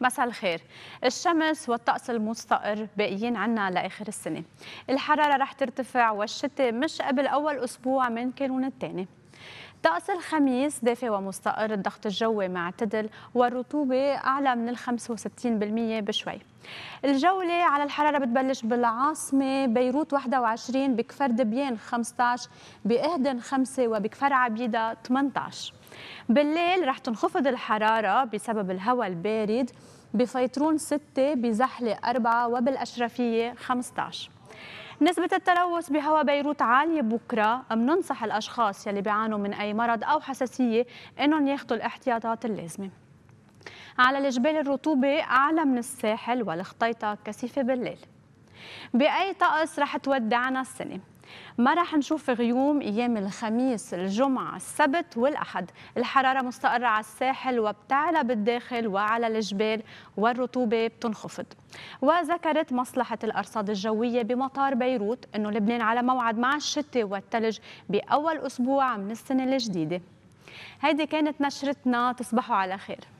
مساء الخير الشمس والطقس المستقر باقيين عنا لاخر السنه الحراره رح ترتفع والشتاء مش قبل اول اسبوع من كانون الثاني طقس الخميس دافئ ومستقر الضغط الجوي معتدل والرطوبة أعلى من ال 65% بشوي الجولة على الحرارة بتبلش بالعاصمة بيروت 21 بكفر دبيان 15 بإهدن 5 وبكفر عبيدة 18 بالليل رح تنخفض الحرارة بسبب الهواء البارد بفيترون 6 بزحلة 4 وبالأشرفية 15 نسبة التلوث بهواء بيروت عالية بكرة بننصح الأشخاص يلي بيعانوا من أي مرض أو حساسية إنهم ياخذوا الاحتياطات اللازمة على الجبال الرطوبة أعلى من الساحل والخطيطة كثيفة بالليل بأي طقس رح تودعنا السنة ما راح نشوف غيوم ايام الخميس الجمعه السبت والاحد الحراره مستقره على الساحل وبتعلى بالداخل وعلى الجبال والرطوبه بتنخفض وذكرت مصلحه الارصاد الجويه بمطار بيروت انه لبنان على موعد مع الشتاء والثلج باول اسبوع من السنه الجديده هيدي كانت نشرتنا تصبحوا على خير